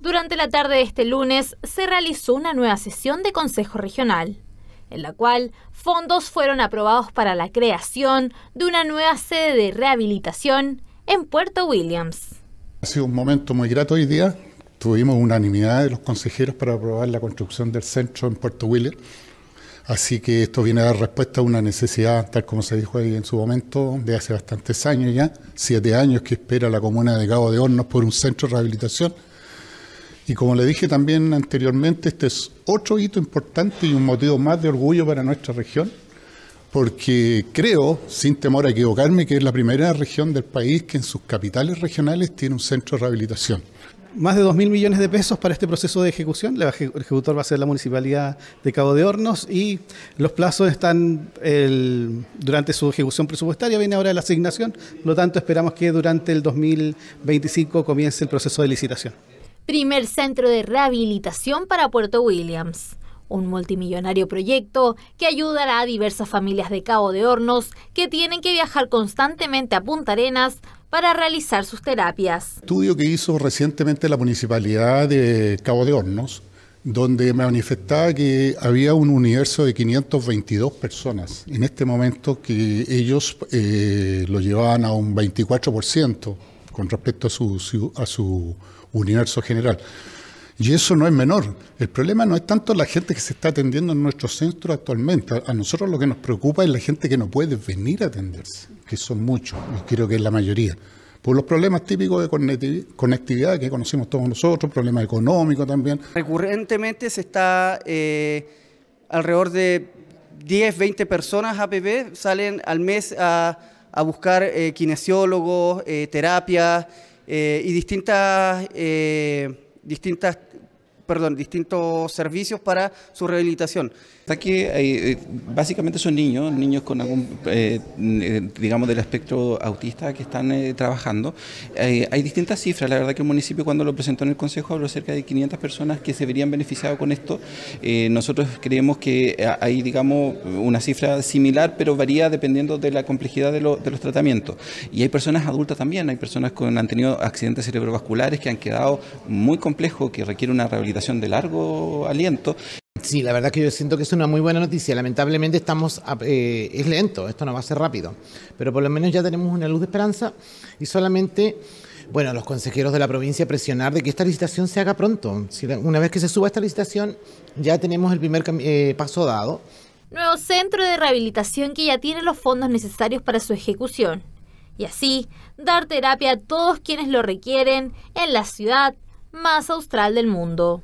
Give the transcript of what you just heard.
Durante la tarde de este lunes se realizó una nueva sesión de Consejo Regional, en la cual fondos fueron aprobados para la creación de una nueva sede de rehabilitación en Puerto Williams. Ha sido un momento muy grato hoy día. Tuvimos unanimidad de los consejeros para aprobar la construcción del centro en Puerto Williams. Así que esto viene a dar respuesta a una necesidad, tal como se dijo ahí en su momento, de hace bastantes años ya, siete años que espera la comuna de Cabo de Hornos por un centro de rehabilitación y como le dije también anteriormente, este es otro hito importante y un motivo más de orgullo para nuestra región, porque creo, sin temor a equivocarme, que es la primera región del país que en sus capitales regionales tiene un centro de rehabilitación. Más de 2.000 millones de pesos para este proceso de ejecución. El ejecutor va a ser la Municipalidad de Cabo de Hornos y los plazos están durante su ejecución presupuestaria. Viene ahora la asignación, por lo tanto esperamos que durante el 2025 comience el proceso de licitación. Primer centro de rehabilitación para Puerto Williams. Un multimillonario proyecto que ayudará a diversas familias de Cabo de Hornos que tienen que viajar constantemente a Punta Arenas para realizar sus terapias. Estudio que hizo recientemente la municipalidad de Cabo de Hornos, donde manifestaba que había un universo de 522 personas en este momento que ellos eh, lo llevaban a un 24% con respecto a su, a su universo general. Y eso no es menor. El problema no es tanto la gente que se está atendiendo en nuestro centro actualmente. A nosotros lo que nos preocupa es la gente que no puede venir a atenderse, que son muchos, yo creo que es la mayoría. Por los problemas típicos de conectividad que conocemos todos nosotros, problemas económicos también. Recurrentemente se está eh, alrededor de 10, 20 personas APP salen al mes a a buscar eh, kinesiólogos, eh, terapias eh, y distintas, distintas perdón, distintos servicios para su rehabilitación. que eh, eh, básicamente son niños, niños con algún, eh, digamos, del espectro autista que están trabajando. hay distintas cifras, la verdad que el municipio cuando lo presentó en el Consejo habló cerca de 500 personas que se verían beneficiadas con esto. nosotros creemos que hay, digamos, una cifra similar, pero varía dependiendo de la complejidad de, de los tratamientos. Y hay personas adultas también, hay personas que han tenido accidentes cerebrovasculares que han quedado muy complejos, que requieren una rehabilitación de largo aliento. Sí, la verdad que yo siento que es una muy buena noticia. Lamentablemente estamos, eh, es lento, esto no va a ser rápido, pero por lo menos ya tenemos una luz de esperanza y solamente, bueno, los consejeros de la provincia presionar de que esta licitación se haga pronto. una vez que se suba esta licitación, ya tenemos el primer eh, paso dado. Nuevo centro de rehabilitación que ya tiene los fondos necesarios para su ejecución. Y así, dar terapia a todos quienes lo requieren en la ciudad más austral del mundo.